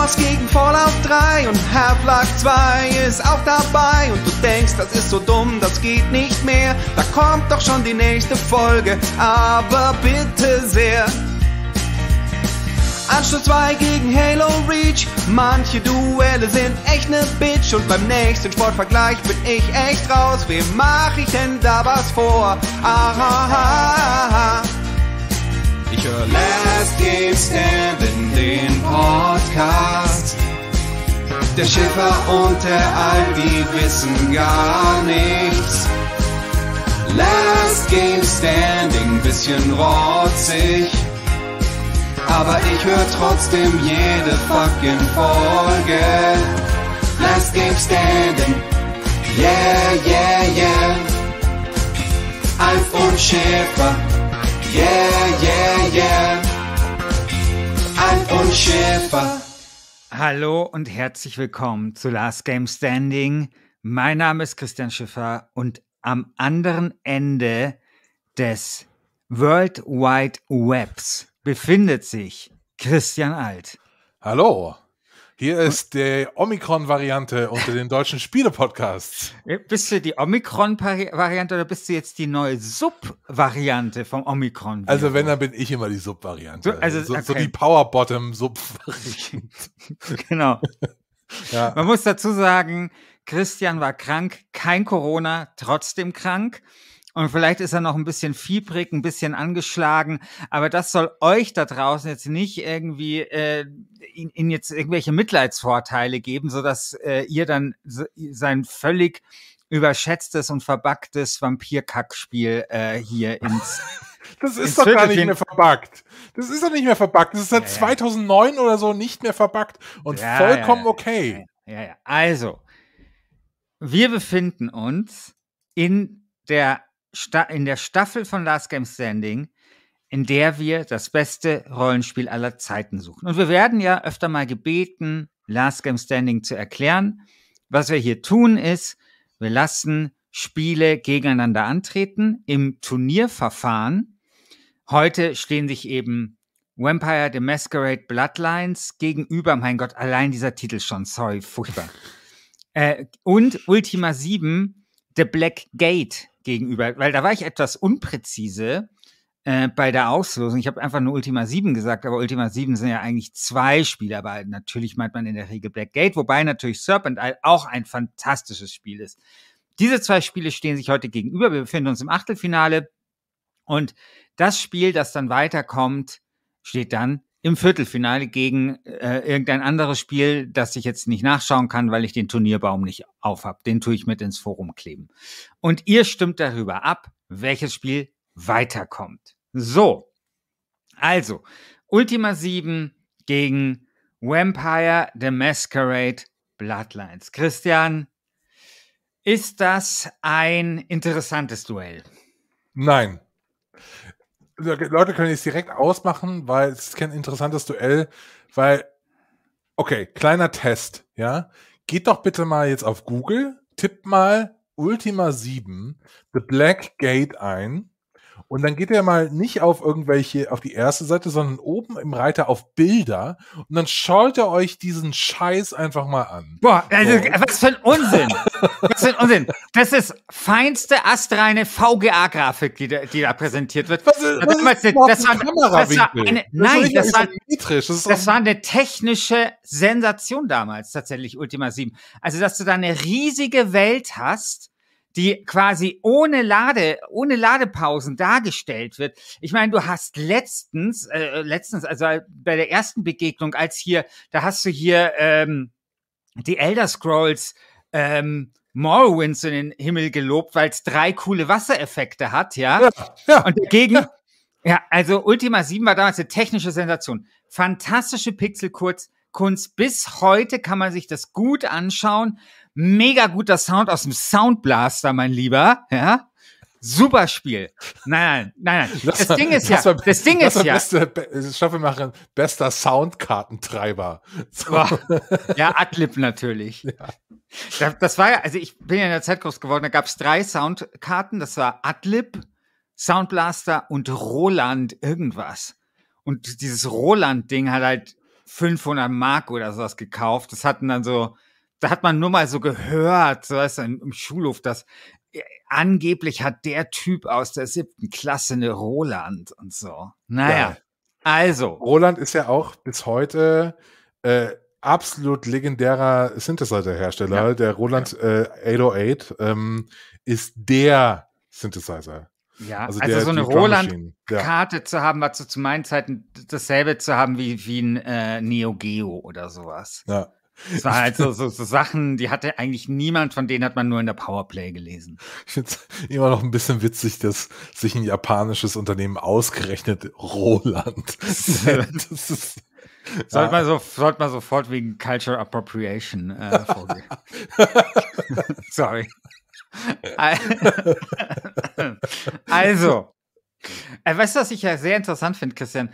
Wars gegen Fallout 3 und Half-Life 2 ist auch dabei und du denkst, das ist so dumm, das geht nicht mehr. Da kommt doch schon die nächste Folge, aber bitte sehr. Anschluss 2 gegen Halo Reach. Manche Duelle sind echt ne Bitch. Und beim nächsten Sportvergleich bin ich echt raus. Wem mach ich denn da was vor? Ahaha. Ah, ah, ah. Ich höre Last Game Standing, den Podcast. Der Schiffer und der Alp, die wissen gar nichts. Last Game Standing, bisschen rotzig. Aber ich höre trotzdem jede fucking Folge. Last Game Standing, yeah, yeah, yeah. Alf und Schäfer Yeah, yeah, yeah. Alp und Schäfer. Hallo und herzlich willkommen zu Last Game Standing. Mein Name ist Christian Schiffer und am anderen Ende des World Wide Webs befindet sich Christian Alt. Hallo. Hier ist die Omikron-Variante unter den deutschen spiele Spielepodcasts. Äh, bist du die Omikron-Variante oder bist du jetzt die neue Sub-Variante vom Omikron? -Variante? Also wenn, dann bin ich immer die Sub-Variante. Also, so, okay. so die Powerbottom-Sub-Variante. genau. ja. Man muss dazu sagen, Christian war krank, kein Corona, trotzdem krank. Und vielleicht ist er noch ein bisschen fiebrig, ein bisschen angeschlagen, aber das soll euch da draußen jetzt nicht irgendwie äh, in, in jetzt irgendwelche Mitleidsvorteile geben, so dass äh, ihr dann sein völlig überschätztes und verbacktes Vampirkackspiel äh, hier ins Das ist doch gar nicht mehr verbuggt. Das ist doch nicht mehr verbuggt. Das ist seit ja, ja. 2009 oder so nicht mehr verbuggt und ja, vollkommen okay. Ja, ja. Also, wir befinden uns in der in der Staffel von Last Game Standing, in der wir das beste Rollenspiel aller Zeiten suchen. Und wir werden ja öfter mal gebeten, Last Game Standing zu erklären. Was wir hier tun ist, wir lassen Spiele gegeneinander antreten im Turnierverfahren. Heute stehen sich eben Vampire the Masquerade Bloodlines gegenüber. Mein Gott, allein dieser Titel schon, sorry, furchtbar. äh, und Ultima 7 The Black Gate gegenüber, weil da war ich etwas unpräzise äh, bei der Auslosung. Ich habe einfach nur Ultima 7 gesagt, aber Ultima 7 sind ja eigentlich zwei Spiele, aber natürlich meint man in der Regel Blackgate, wobei natürlich Serpent auch ein fantastisches Spiel ist. Diese zwei Spiele stehen sich heute gegenüber. Wir befinden uns im Achtelfinale und das Spiel, das dann weiterkommt, steht dann im Viertelfinale gegen äh, irgendein anderes Spiel, das ich jetzt nicht nachschauen kann, weil ich den Turnierbaum nicht auf aufhab. Den tue ich mit ins Forum kleben. Und ihr stimmt darüber ab, welches Spiel weiterkommt. So, also Ultima 7 gegen Vampire the Masquerade Bloodlines. Christian, ist das ein interessantes Duell? Nein. Leute können jetzt direkt ausmachen, weil es ist kein interessantes Duell, weil, okay, kleiner Test, ja. Geht doch bitte mal jetzt auf Google, tippt mal Ultima 7 The Black Gate ein und dann geht er mal nicht auf irgendwelche, auf die erste Seite, sondern oben im Reiter auf Bilder. Und dann schaut er euch diesen Scheiß einfach mal an. Boah, also, so. was für ein Unsinn. was für ein Unsinn. Das ist feinste, astreine VGA-Grafik, die, die, da präsentiert wird. Was ist, also, was das, ist das, war, das war eine, nein, das, war, das, das, das war eine technische Sensation damals, tatsächlich, Ultima 7. Also, dass du da eine riesige Welt hast, die quasi ohne Lade, ohne Ladepausen dargestellt wird. Ich meine, du hast letztens, äh, letztens, also bei der ersten Begegnung, als hier, da hast du hier ähm, die Elder Scrolls ähm, Morrowinds in den Himmel gelobt, weil es drei coole Wassereffekte hat, ja. ja, ja Und dagegen, ja. ja, also Ultima 7 war damals eine technische Sensation. Fantastische Pixelkunst. Kunst. Bis heute kann man sich das gut anschauen mega guter Sound aus dem Soundblaster, mein Lieber. Ja. Super Spiel. Nein, nein, nein. Das, das Ding ist das ja, war, das Ding das ist ja. Beste, Be machen bester Soundkartentreiber. So. Ja, Adlib natürlich. Ja. Das war ja, also ich bin ja in der Zeit groß geworden, da gab es drei Soundkarten, das war Adlib, Soundblaster und Roland irgendwas. Und dieses Roland-Ding hat halt 500 Mark oder sowas gekauft. Das hatten dann so da hat man nur mal so gehört, so weißt du, im Schulhof, dass äh, angeblich hat der Typ aus der siebten Klasse eine Roland und so. Naja, ja. also. Roland ist ja auch bis heute äh, absolut legendärer Synthesizer-Hersteller. Ja. Der Roland ja. äh, 808 ähm, ist der Synthesizer. Ja, also, also der, so eine Roland-Karte ja. zu haben, war zu, zu meinen Zeiten dasselbe zu haben wie, wie ein äh, Neo Geo oder sowas. Ja. Es war halt so, so, so Sachen, die hatte eigentlich niemand, von denen hat man nur in der Powerplay gelesen. Ich finde immer noch ein bisschen witzig, dass sich ein japanisches Unternehmen ausgerechnet Roland Das ist, sollte, man so, sollte man sofort wegen Culture Appropriation äh, vorgehen. Sorry. also, äh, weißt du, was ich ja sehr interessant finde, Christian?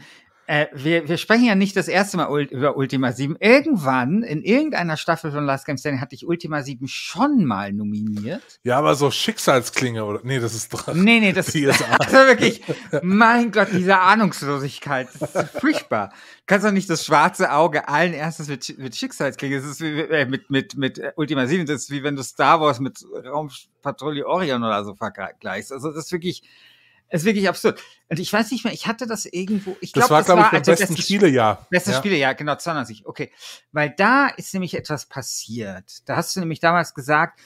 Äh, wir, wir sprechen ja nicht das erste Mal über Ultima 7. Irgendwann, in irgendeiner Staffel von Last Game Standing, hatte ich Ultima 7 schon mal nominiert. Ja, aber so Schicksalsklinge oder. Nee, das ist Drache. Nee, nee, das ist also wirklich. Mein Gott, diese Ahnungslosigkeit. Das ist furchtbar. Du kannst doch nicht das schwarze Auge allen erstes mit, mit Schicksalsklinge. Das ist wie, äh, mit, mit, mit äh, Ultima 7. Das ist wie wenn du Star Wars mit Raumpatrouille Orion oder so vergleichst. Also, das ist wirklich ist wirklich absurd. Und ich weiß nicht mehr, ich hatte das irgendwo. Ich glaub, das war, glaube ich, beim also besten Spielejahr. Bestes ja. Spielejahr, genau, 92. Okay. Weil da ist nämlich etwas passiert. Da hast du nämlich damals gesagt,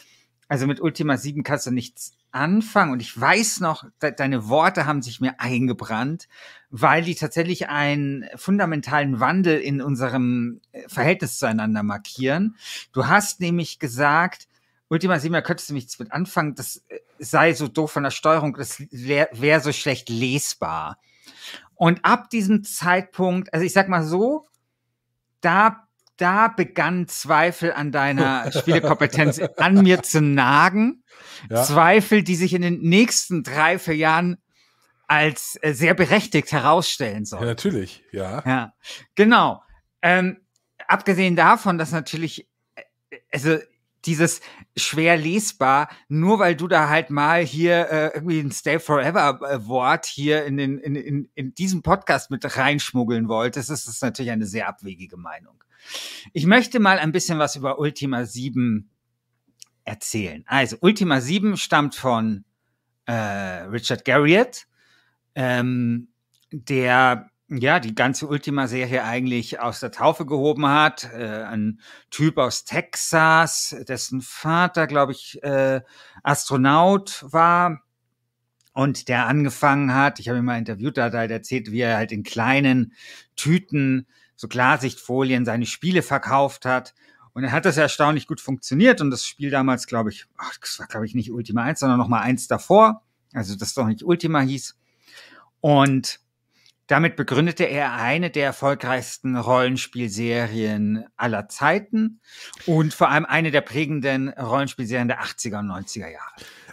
also mit Ultima 7 kannst du nichts anfangen. Und ich weiß noch, de deine Worte haben sich mir eingebrannt, weil die tatsächlich einen fundamentalen Wandel in unserem äh, Verhältnis zueinander markieren. Du hast nämlich gesagt, Ultima 7, könntest du mich mit anfangen, das äh, sei so doof von der Steuerung, das wäre wär so schlecht lesbar. Und ab diesem Zeitpunkt, also ich sag mal so, da, da begann Zweifel an deiner Spielekompetenz an mir zu nagen. Ja. Zweifel, die sich in den nächsten drei, vier Jahren als äh, sehr berechtigt herausstellen sollen. Ja, natürlich, ja. Ja, genau. Ähm, abgesehen davon, dass natürlich, äh, also dieses schwer lesbar, nur weil du da halt mal hier äh, irgendwie ein Stay Forever äh, Wort hier in, den, in, in, in diesem Podcast mit reinschmuggeln wolltest, ist das natürlich eine sehr abwegige Meinung. Ich möchte mal ein bisschen was über Ultima 7 erzählen. Also, Ultima 7 stammt von äh, Richard Garriott, ähm, der ja, die ganze Ultima-Serie eigentlich aus der Taufe gehoben hat. Äh, ein Typ aus Texas, dessen Vater, glaube ich, äh, Astronaut war und der angefangen hat, ich habe ihn mal interviewt, da hat er halt erzählt, wie er halt in kleinen Tüten, so Klarsichtfolien, seine Spiele verkauft hat. Und er hat das erstaunlich gut funktioniert und das Spiel damals, glaube ich, ach, das war, glaube ich, nicht Ultima 1, sondern nochmal eins davor, also das doch nicht Ultima hieß. Und damit begründete er eine der erfolgreichsten Rollenspielserien aller Zeiten und vor allem eine der prägenden Rollenspielserien der 80er und 90er Jahre.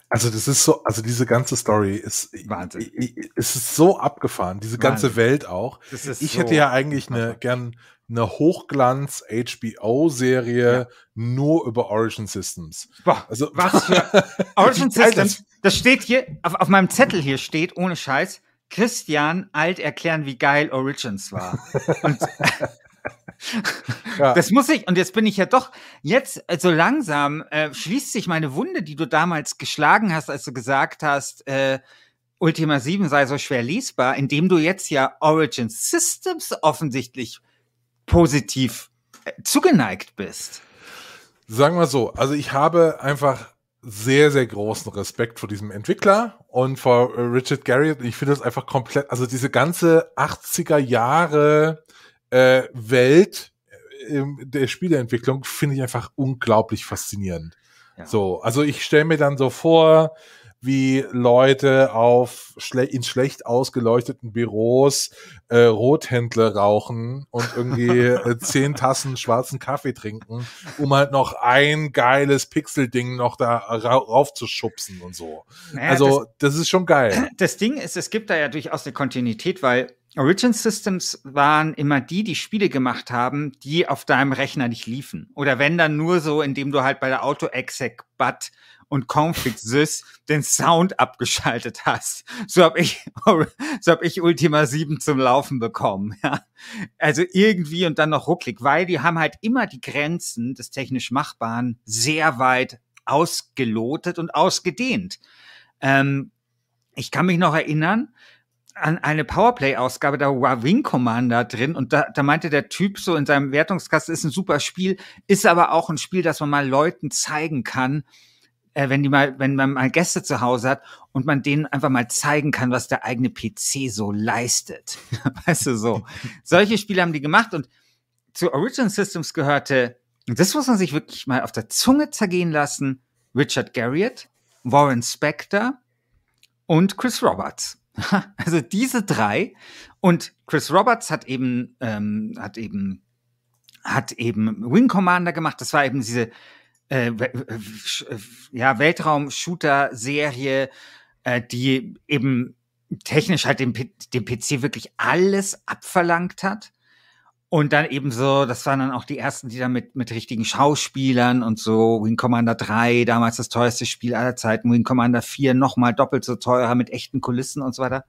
Also das ist so, also diese ganze Story ist Wahnsinn. Es ist so abgefahren, diese ganze Wahnsinn. Welt auch. ich so hätte ja eigentlich eine gern eine Hochglanz HBO-Serie ja. nur über Origin Systems. Boah, also was für Origin Systems? Das steht hier auf, auf meinem Zettel hier steht ohne Scheiß Christian Alt erklären, wie geil Origins war. Und ja. Das muss ich, und jetzt bin ich ja doch, jetzt so also langsam äh, schließt sich meine Wunde, die du damals geschlagen hast, als du gesagt hast, äh, Ultima 7 sei so schwer lesbar, indem du jetzt ja Origins Systems offensichtlich positiv äh, zugeneigt bist. Sagen wir so, also ich habe einfach sehr, sehr großen Respekt vor diesem Entwickler und vor äh, Richard Garriott. Ich finde es einfach komplett, also diese ganze 80er Jahre äh, Welt äh, der Spieleentwicklung finde ich einfach unglaublich faszinierend. Ja. So, also ich stelle mir dann so vor, wie Leute auf schle in schlecht ausgeleuchteten Büros äh, Rothändler rauchen und irgendwie äh, zehn Tassen schwarzen Kaffee trinken, um halt noch ein geiles Pixel-Ding noch da ra raufzuschubsen und so. Naja, also das, das ist schon geil. Das Ding ist, es gibt da ja durchaus eine Kontinuität, weil Origin Systems waren immer die, die Spiele gemacht haben, die auf deinem Rechner nicht liefen. Oder wenn dann nur so, indem du halt bei der Auto-Exec-Bat und Config-Sys den Sound abgeschaltet hast. So habe ich, so hab ich Ultima 7 zum Laufen bekommen. Ja. Also irgendwie und dann noch rucklig, weil die haben halt immer die Grenzen des technisch Machbaren sehr weit ausgelotet und ausgedehnt. Ähm, ich kann mich noch erinnern, an eine Powerplay-Ausgabe, da war Wing Commander drin und da, da meinte der Typ so in seinem Wertungskasten, ist ein super Spiel, ist aber auch ein Spiel, das man mal Leuten zeigen kann, äh, wenn die mal, wenn man mal Gäste zu Hause hat und man denen einfach mal zeigen kann, was der eigene PC so leistet. weißt du so. Solche Spiele haben die gemacht und zu Original Systems gehörte, das muss man sich wirklich mal auf der Zunge zergehen lassen, Richard Garriott, Warren Spector und Chris Roberts. Also diese drei und Chris Roberts hat eben ähm, hat eben hat eben Wing Commander gemacht. Das war eben diese äh, äh, ja, Weltraum-Shooter-Serie, äh, die eben technisch halt dem, dem PC wirklich alles abverlangt hat. Und dann eben so, das waren dann auch die ersten, die dann mit, mit richtigen Schauspielern und so, Wing Commander 3, damals das teuerste Spiel aller Zeiten, Wing Commander 4 nochmal doppelt so teurer mit echten Kulissen und so weiter.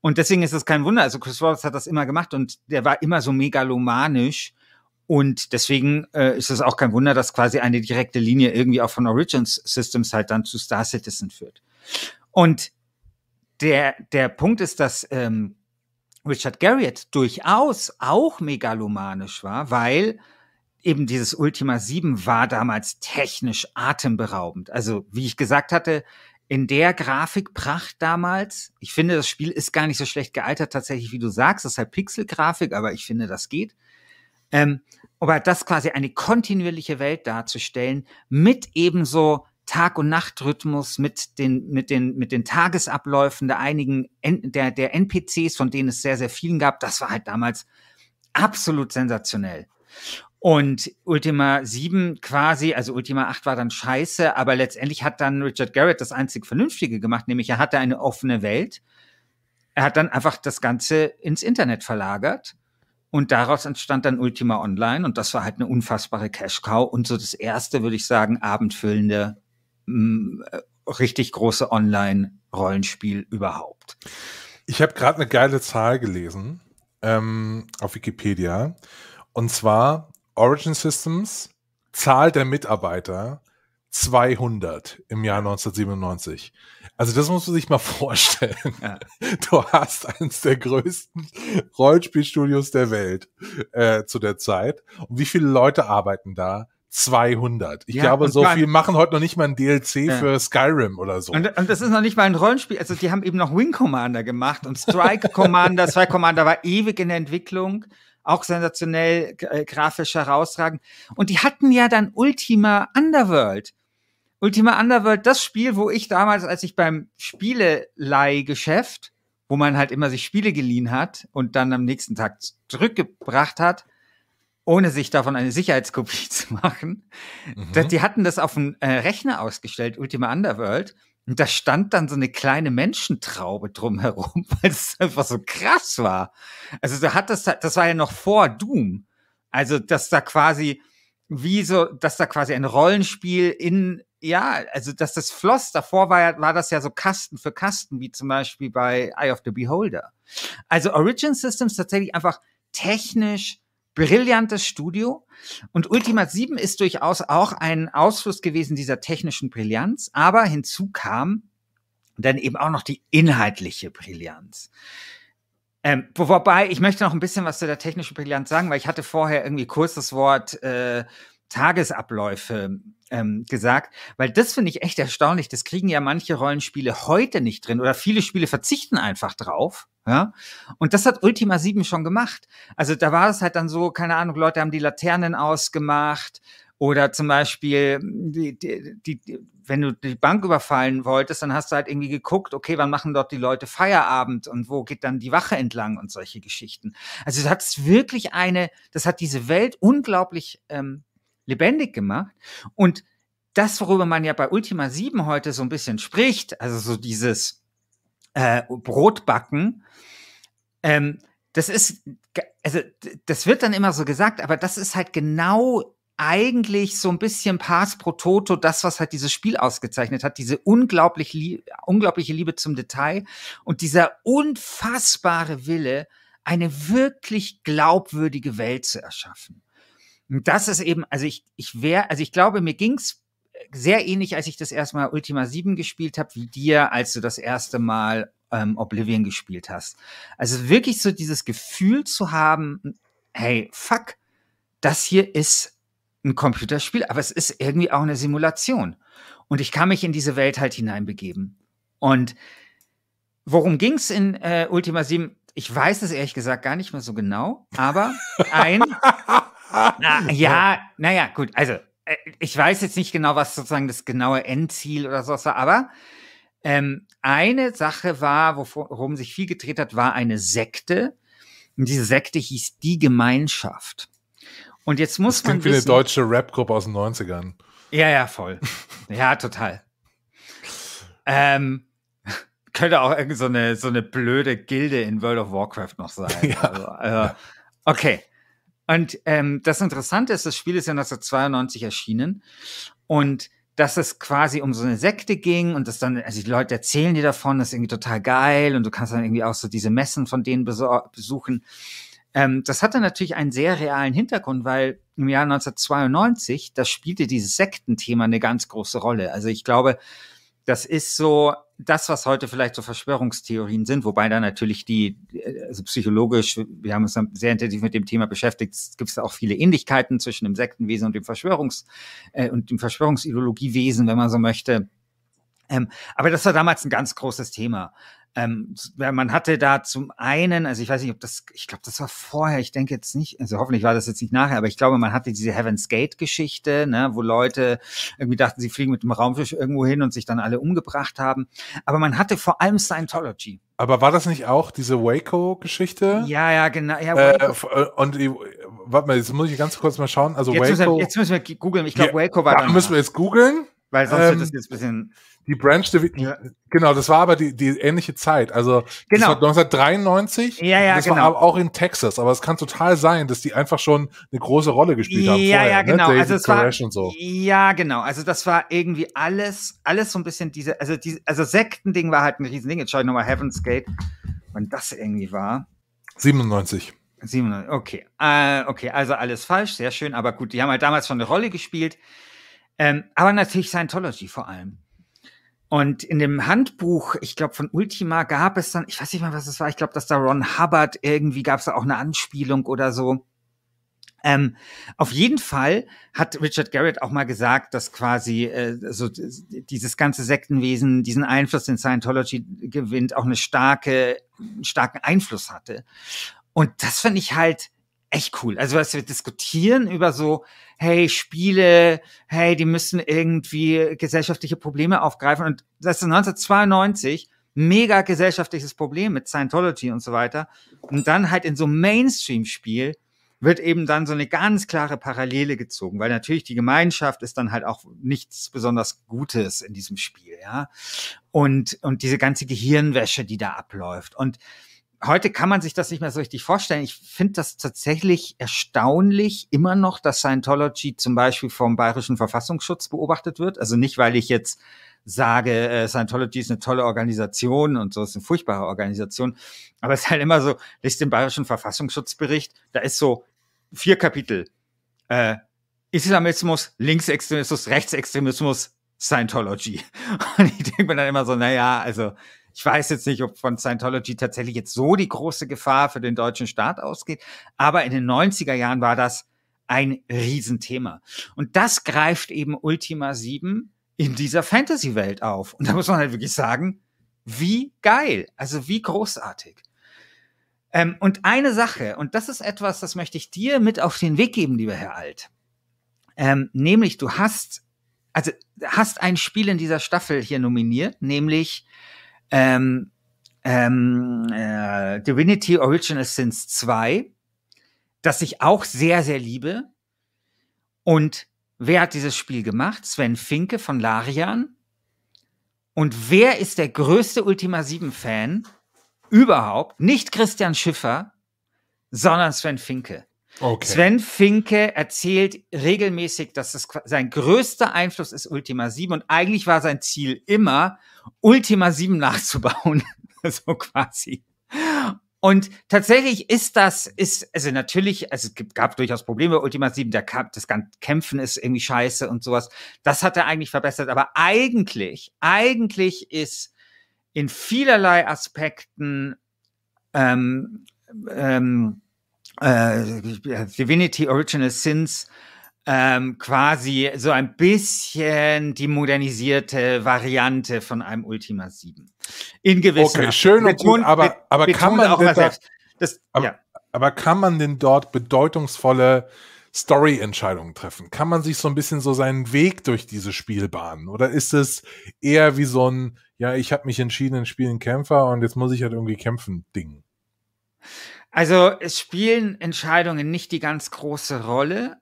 Und deswegen ist es kein Wunder, also Chris Wallace hat das immer gemacht und der war immer so megalomanisch, und deswegen äh, ist es auch kein Wunder, dass quasi eine direkte Linie irgendwie auch von Origins Systems halt dann zu Star Citizen führt. Und der, der Punkt ist, dass ähm, Richard Garriott durchaus auch megalomanisch war, weil eben dieses Ultima 7 war damals technisch atemberaubend. Also, wie ich gesagt hatte, in der Grafikpracht damals, ich finde, das Spiel ist gar nicht so schlecht gealtert, tatsächlich, wie du sagst, das ist halt Pixelgrafik, aber ich finde, das geht. Ähm, aber das quasi eine kontinuierliche Welt darzustellen mit ebenso Tag- und Nachtrhythmus mit den, mit den, mit den Tagesabläufen der einigen, N der, der NPCs, von denen es sehr, sehr vielen gab, das war halt damals absolut sensationell. Und Ultima 7 quasi, also Ultima 8 war dann scheiße, aber letztendlich hat dann Richard Garrett das einzig Vernünftige gemacht, nämlich er hatte eine offene Welt. Er hat dann einfach das Ganze ins Internet verlagert und daraus entstand dann Ultima Online und das war halt eine unfassbare Cash-Cow und so das erste, würde ich sagen, abendfüllende, mh, mm, äh, richtig große Online-Rollenspiel überhaupt. Ich habe gerade eine geile Zahl gelesen ähm, auf Wikipedia und zwar Origin Systems, Zahl der Mitarbeiter 200 im Jahr 1997. Also das muss man sich mal vorstellen. Ja. Du hast eines der größten Rollenspielstudios der Welt äh, zu der Zeit. Und wie viele Leute arbeiten da? 200. Ich ja, glaube, so viel machen heute noch nicht mal ein DLC ja. für Skyrim oder so. Und, und, das ist noch nicht mal ein Rollenspiel. Also die haben eben noch Wing Commander gemacht und Strike Commander. Strike Commander war ewig in der Entwicklung. Auch sensationell, äh, grafisch herausragend. Und die hatten ja dann Ultima Underworld Ultima Underworld, das Spiel, wo ich damals, als ich beim Spieleleihgeschäft, wo man halt immer sich Spiele geliehen hat und dann am nächsten Tag zurückgebracht hat, ohne sich davon eine Sicherheitskopie zu machen. Mhm. Das, die hatten das auf dem äh, Rechner ausgestellt, Ultima Underworld. Und da stand dann so eine kleine Menschentraube drumherum, weil es einfach so krass war. Also da hat das, das war ja noch vor Doom. Also, dass da quasi, wie so, dass da quasi ein Rollenspiel in ja, also dass das floss, davor war, ja, war das ja so Kasten für Kasten, wie zum Beispiel bei Eye of the Beholder. Also Origin Systems tatsächlich einfach technisch brillantes Studio. Und Ultima 7 ist durchaus auch ein Ausfluss gewesen dieser technischen Brillanz, aber hinzu kam dann eben auch noch die inhaltliche Brillanz. Ähm, wobei, ich möchte noch ein bisschen was zu der technischen Brillanz sagen, weil ich hatte vorher irgendwie kurz das Wort äh, Tagesabläufe ähm, gesagt, weil das finde ich echt erstaunlich. Das kriegen ja manche Rollenspiele heute nicht drin oder viele Spiele verzichten einfach drauf. Ja? Und das hat Ultima 7 schon gemacht. Also da war es halt dann so, keine Ahnung, Leute haben die Laternen ausgemacht oder zum Beispiel, die, die, die, wenn du die Bank überfallen wolltest, dann hast du halt irgendwie geguckt, okay, wann machen dort die Leute Feierabend und wo geht dann die Wache entlang und solche Geschichten. Also das hat wirklich eine, das hat diese Welt unglaublich ähm, lebendig gemacht. Und das, worüber man ja bei Ultima 7 heute so ein bisschen spricht, also so dieses äh, Brotbacken, ähm, das ist, also das wird dann immer so gesagt, aber das ist halt genau eigentlich so ein bisschen Pass pro Toto, das, was halt dieses Spiel ausgezeichnet hat, diese unglaublich lieb unglaubliche Liebe zum Detail und dieser unfassbare Wille, eine wirklich glaubwürdige Welt zu erschaffen das ist eben, also ich, ich wäre, also ich glaube, mir ging's sehr ähnlich, als ich das erste Mal Ultima 7 gespielt habe, wie dir, als du das erste Mal ähm, Oblivion gespielt hast. Also wirklich so dieses Gefühl zu haben, hey, fuck, das hier ist ein Computerspiel, aber es ist irgendwie auch eine Simulation. Und ich kann mich in diese Welt halt hineinbegeben. Und worum ging's in äh, Ultima 7? Ich weiß es ehrlich gesagt gar nicht mehr so genau, aber ein Na, ja, naja, gut. Also, äh, ich weiß jetzt nicht genau, was sozusagen das genaue Endziel oder sowas war, aber ähm, eine Sache war, worum sich viel gedreht hat, war eine Sekte. Und diese Sekte hieß Die Gemeinschaft. Und jetzt muss das man. Klingt wie wissen, eine deutsche Rap-Gruppe aus den 90ern. Ja, ja, voll. ja, total. Ähm, könnte auch irgendwie so eine, so eine blöde Gilde in World of Warcraft noch sein. Ja. Also, also, okay. Und ähm, das Interessante ist, das Spiel ist ja 1992 erschienen und dass es quasi um so eine Sekte ging und dass dann, also die Leute erzählen dir davon, das ist irgendwie total geil und du kannst dann irgendwie auch so diese Messen von denen besuchen. Ähm, das hatte natürlich einen sehr realen Hintergrund, weil im Jahr 1992, da spielte dieses Sektenthema eine ganz große Rolle. Also ich glaube, das ist so das, was heute vielleicht so Verschwörungstheorien sind, wobei da natürlich die, äh, also psychologisch, wir haben uns sehr intensiv mit dem Thema beschäftigt, gibt es auch viele Ähnlichkeiten zwischen dem Sektenwesen und dem Verschwörungs- äh, und dem Verschwörungsideologiewesen, wenn man so möchte. Ähm, aber das war damals ein ganz großes Thema. Ähm, man hatte da zum einen, also ich weiß nicht, ob das, ich glaube, das war vorher, ich denke jetzt nicht, also hoffentlich war das jetzt nicht nachher, aber ich glaube, man hatte diese Heaven's Gate-Geschichte, ne, wo Leute irgendwie dachten, sie fliegen mit dem Raumfisch irgendwo hin und sich dann alle umgebracht haben. Aber man hatte vor allem Scientology. Aber war das nicht auch diese Waco-Geschichte? Ja, ja, genau. Ja, äh, äh und warte mal, jetzt muss ich ganz kurz mal schauen. Also jetzt Waco. Müssen wir, jetzt müssen wir googeln. Ich glaube, ja, Waco war. Da müssen wir jetzt googeln. Weil sonst ähm, wird das jetzt ein bisschen. Die Branch Division. Ja. Genau, das war aber die, die ähnliche Zeit. Also genau. 1993. Ja, ja, das genau. war genau. auch in Texas, aber es kann total sein, dass die einfach schon eine große Rolle gespielt haben. Ja, vorher, ja, ne? genau. Ne? also es Koresh war, so. Ja, genau. Also das war irgendwie alles, alles so ein bisschen diese, also die, also Sektending war halt ein Riesending. Jetzt schaue ich nochmal Heaven's Gate, wann das irgendwie war. 97. 97, okay. Äh, okay, also alles falsch, sehr schön, aber gut, die haben halt damals schon eine Rolle gespielt. Ähm, aber natürlich Scientology vor allem. Und in dem Handbuch, ich glaube von Ultima gab es dann, ich weiß nicht mal, was es war, ich glaube, dass da Ron Hubbard irgendwie gab es da auch eine Anspielung oder so. Ähm, auf jeden Fall hat Richard Garrett auch mal gesagt, dass quasi äh, so dieses ganze Sektenwesen, diesen Einfluss, in Scientology gewinnt, auch eine starke, einen starken Einfluss hatte. Und das finde ich halt echt cool. Also, was wir diskutieren über so, hey, Spiele, hey, die müssen irgendwie gesellschaftliche Probleme aufgreifen. Und das ist 1992 mega gesellschaftliches Problem mit Scientology und so weiter. Und dann halt in so einem Mainstream-Spiel wird eben dann so eine ganz klare Parallele gezogen, weil natürlich die Gemeinschaft ist dann halt auch nichts besonders Gutes in diesem Spiel, ja. Und, und diese ganze Gehirnwäsche, die da abläuft. Und heute kann man sich das nicht mehr so richtig vorstellen. Ich finde das tatsächlich erstaunlich immer noch, dass Scientology zum Beispiel vom Bayerischen Verfassungsschutz beobachtet wird. Also nicht, weil ich jetzt sage, äh, Scientology ist eine tolle Organisation und so ist eine furchtbare Organisation. Aber es ist halt immer so, liest den Bayerischen Verfassungsschutzbericht, da ist so vier Kapitel. Äh, Islamismus, Linksextremismus, Rechtsextremismus, Scientology. Und ich denke mir dann immer so, naja, also ich weiß jetzt nicht, ob von Scientology tatsächlich jetzt so die große Gefahr für den deutschen Staat ausgeht, aber in den 90er Jahren war das ein Riesenthema. Und das greift eben Ultima 7 in dieser Fantasy-Welt auf. Und da muss man halt wirklich sagen, wie geil, also wie großartig. Ähm, und eine Sache, und das ist etwas, das möchte ich dir mit auf den Weg geben, lieber Herr Alt. Ähm, nämlich, du hast, also hast ein Spiel in dieser Staffel hier nominiert, nämlich ähm, ähm, äh, Divinity Original Sins 2, das ich auch sehr, sehr liebe. Und wer hat dieses Spiel gemacht? Sven Finke von Larian. Und wer ist der größte Ultima 7-Fan überhaupt? Nicht Christian Schiffer, sondern Sven Finke. Okay. Sven Finke erzählt regelmäßig, dass es sein größter Einfluss ist Ultima 7 und eigentlich war sein Ziel immer, Ultima 7 nachzubauen. so quasi. Und tatsächlich ist das, ist, also natürlich, also es gab durchaus Probleme bei Ultima 7, der, das Kämpfen ist irgendwie scheiße und sowas. Das hat er eigentlich verbessert, aber eigentlich, eigentlich ist in vielerlei Aspekten ähm, ähm, äh, Divinity Original Sins ähm, quasi so ein bisschen die modernisierte Variante von einem Ultima 7. In gewissen Okay, schön und gut, aber, aber kann man denn da, das, aber, ja. aber kann man denn dort bedeutungsvolle Story-Entscheidungen treffen? Kann man sich so ein bisschen so seinen Weg durch diese Spielbahnen? Oder ist es eher wie so ein, ja, ich habe mich entschieden, in Spielen Kämpfer und jetzt muss ich halt irgendwie kämpfen, Ding? Also es spielen Entscheidungen nicht die ganz große Rolle,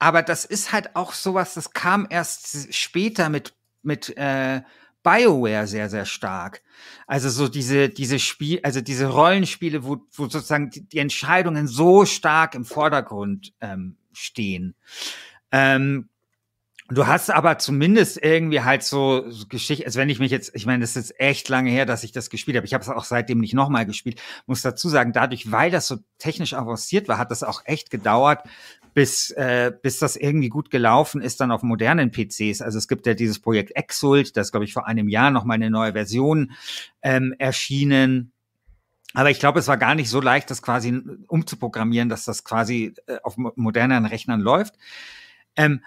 aber das ist halt auch sowas, das kam erst später mit, mit äh, BioWare sehr, sehr stark. Also so diese, diese Spiel, also diese Rollenspiele, wo, wo sozusagen die, die Entscheidungen so stark im Vordergrund ähm, stehen. Ähm, Du hast aber zumindest irgendwie halt so Geschichte, also wenn ich mich jetzt, ich meine, das ist echt lange her, dass ich das gespielt habe. Ich habe es auch seitdem nicht nochmal gespielt. Muss dazu sagen, dadurch, weil das so technisch avanciert war, hat das auch echt gedauert, bis, äh, bis das irgendwie gut gelaufen ist dann auf modernen PCs. Also es gibt ja dieses Projekt Exult, das glaube ich vor einem Jahr nochmal eine neue Version ähm, erschienen. Aber ich glaube, es war gar nicht so leicht, das quasi umzuprogrammieren, dass das quasi äh, auf modernen Rechnern läuft. Ähm,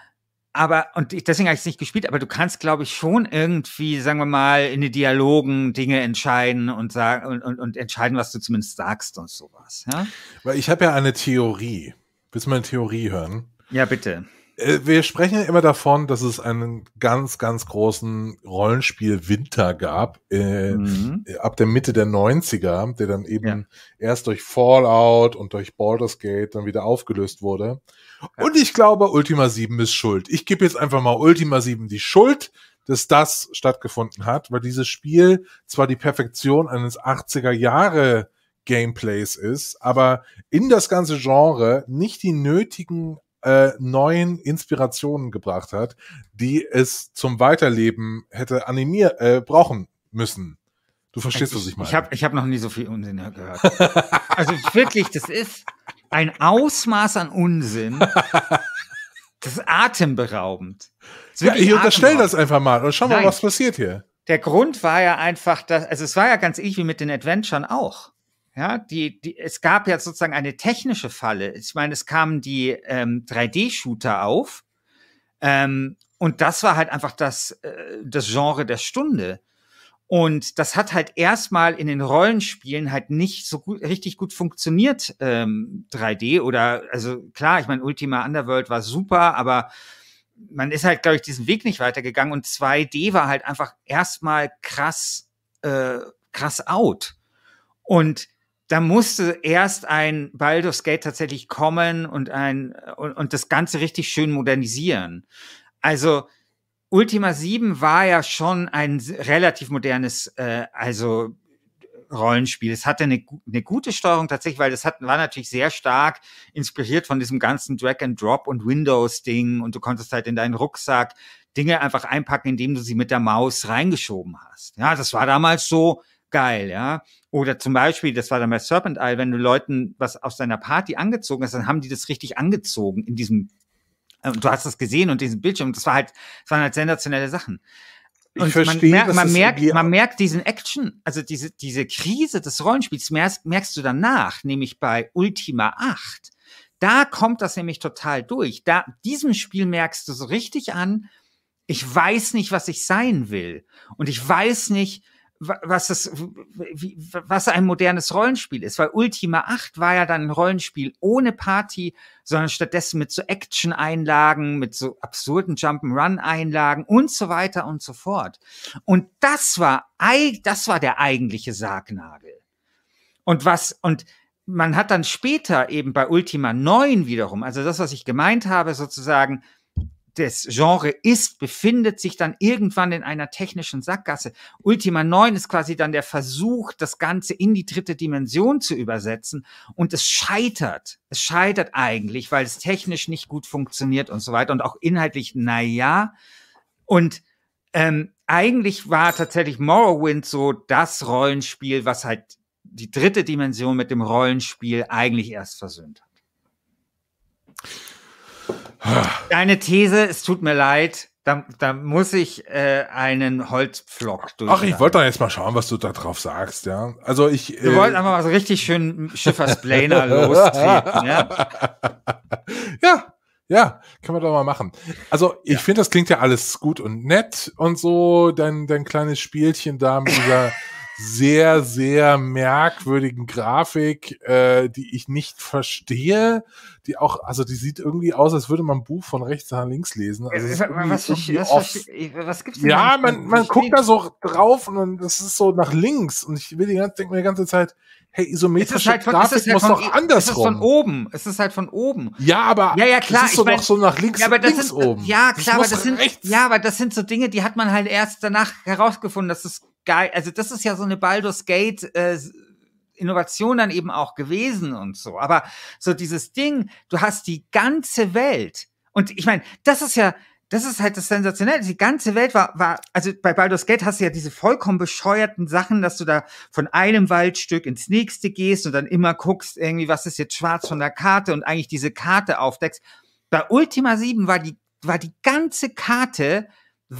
aber, und ich, deswegen habe ich es nicht gespielt, aber du kannst, glaube ich, schon irgendwie, sagen wir mal, in den Dialogen Dinge entscheiden und sagen und, und, und entscheiden, was du zumindest sagst und sowas. Ja? Weil ich habe ja eine Theorie. Willst du meine Theorie hören? Ja, bitte. Äh, wir sprechen ja immer davon, dass es einen ganz, ganz großen Rollenspiel-Winter gab, äh, mhm. Äh, ab der Mitte der 90er, der dann eben ja. erst durch Fallout und durch Baldur's Gate dann wieder aufgelöst wurde. Ja. Und ich glaube, Ultima 7 ist schuld. Ich gebe jetzt einfach mal Ultima 7 die Schuld, dass das stattgefunden hat, weil dieses Spiel zwar die Perfektion eines 80er Jahre Gameplays ist, aber in das ganze Genre nicht die nötigen äh, neuen Inspirationen gebracht hat, die es zum Weiterleben hätte animier äh, brauchen müssen. Du verstehst, ich, was ich meine. Ich habe ich hab noch nie so viel Unsinn gehört. also wirklich, das ist ein Ausmaß an Unsinn. Das ist atemberaubend. Das ist ja, ich unterstelle das einfach mal und schau mal, was passiert hier. Der Grund war ja einfach, dass, also es war ja ganz ich wie mit den Adventuren auch. Ja, die, die, es gab ja sozusagen eine technische Falle. Ich meine, es kamen die ähm, 3D-Shooter auf. Ähm, und das war halt einfach das, äh, das Genre der Stunde. Und das hat halt erstmal in den Rollenspielen halt nicht so gut, richtig gut funktioniert, ähm, 3D. Oder, also klar, ich meine, Ultima Underworld war super, aber man ist halt, glaube ich, diesen Weg nicht weitergegangen. Und 2D war halt einfach erstmal krass, äh, krass out. Und da musste erst ein Baldur's Gate tatsächlich kommen und ein und, und das Ganze richtig schön modernisieren. Also Ultima 7 war ja schon ein relativ modernes, äh, also Rollenspiel. Es hatte eine, eine gute Steuerung tatsächlich, weil das hat, war natürlich sehr stark inspiriert von diesem ganzen Drag and Drop und Windows Ding und du konntest halt in deinen Rucksack Dinge einfach einpacken, indem du sie mit der Maus reingeschoben hast. Ja, das war damals so, geil, ja. Oder zum Beispiel, das war dann bei Serpent Isle, wenn du Leuten was aus deiner Party angezogen hast, dann haben die das richtig angezogen in diesem, und äh, du hast das gesehen und diesen Bildschirm, das war halt, das waren halt sensationelle Sachen. Und ich verstehe, man, merkt, man, merkt, man merkt diesen Action, also diese, diese Krise des Rollenspiels merkst, merkst du danach, nämlich bei Ultima 8. Da kommt das nämlich total durch. Da, diesem Spiel merkst du so richtig an, ich weiß nicht, was ich sein will. Und ich weiß nicht, was das, wie, was ein modernes Rollenspiel ist, weil Ultima 8 war ja dann ein Rollenspiel ohne Party, sondern stattdessen mit so Action-Einlagen, mit so absurden Jump'n'Run-Einlagen und so weiter und so fort. Und das war, das war der eigentliche Sargnagel. Und was, und man hat dann später eben bei Ultima 9 wiederum, also das, was ich gemeint habe, sozusagen, des Genre ist, befindet sich dann irgendwann in einer technischen Sackgasse. Ultima 9 ist quasi dann der Versuch, das Ganze in die dritte Dimension zu übersetzen. Und es scheitert. Es scheitert eigentlich, weil es technisch nicht gut funktioniert und so weiter. Und auch inhaltlich, na ja. Und ähm, eigentlich war tatsächlich Morrowind so das Rollenspiel, was halt die dritte Dimension mit dem Rollenspiel eigentlich erst versöhnt hat. Deine These, es tut mir leid, da, da muss ich äh, einen Holzpflock durch. Ach, ich wollte doch jetzt mal schauen, was du da drauf sagst, ja. Also ich. Äh, du wolltest einfach mal so richtig schön Schiffersplaner lostreten, ja. Ja, ja, können wir doch mal machen. Also ich ja. finde, das klingt ja alles gut und nett und so, dein, dein kleines Spielchen da mit dieser. sehr, sehr merkwürdigen Grafik, äh, die ich nicht verstehe, die auch, also die sieht irgendwie aus, als würde man ein Buch von rechts nach links lesen. Also äh, was, ich, was, äh, was gibt's denn Ja, man, man guckt da so drauf und dann, das ist so nach links und ich will die ganze, denke mir die ganze Zeit, hey, isometrische halt von, Grafik ist halt muss von, doch andersrum. Es ist von oben. Es ist halt von oben. Ja, aber ja, ja, klar, das ist so mein, noch so nach links, ja, aber das links sind, oben. Ja, klar, aber das sind, ja, aber das sind so Dinge, die hat man halt erst danach herausgefunden, dass es geil. Also das ist ja so eine Baldur's Gate äh, Innovation dann eben auch gewesen und so. Aber so dieses Ding, du hast die ganze Welt. Und ich meine, das ist ja, das ist halt das Sensationelle. Die ganze Welt war, war, also bei Baldur's Gate hast du ja diese vollkommen bescheuerten Sachen, dass du da von einem Waldstück ins nächste gehst und dann immer guckst, irgendwie, was ist jetzt schwarz von der Karte und eigentlich diese Karte aufdeckst. Bei Ultima 7 war die, war die ganze Karte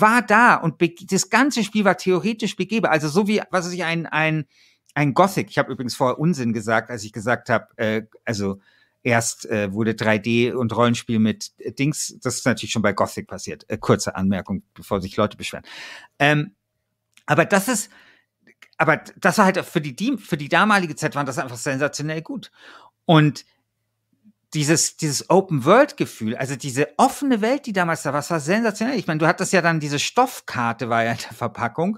war da und das ganze Spiel war theoretisch begehbar. Also so wie, was weiß ich, ein, ein, ein Gothic. Ich habe übrigens vorher Unsinn gesagt, als ich gesagt habe, äh, also erst äh, wurde 3D und Rollenspiel mit äh, Dings, das ist natürlich schon bei Gothic passiert. Äh, kurze Anmerkung, bevor sich Leute beschweren. Ähm, aber das ist, aber das war halt für die, für die damalige Zeit waren das einfach sensationell gut. Und dieses, dieses Open-World-Gefühl, also diese offene Welt, die damals da war, das war sensationell. Ich meine, du hattest ja dann diese Stoffkarte, war ja in der Verpackung.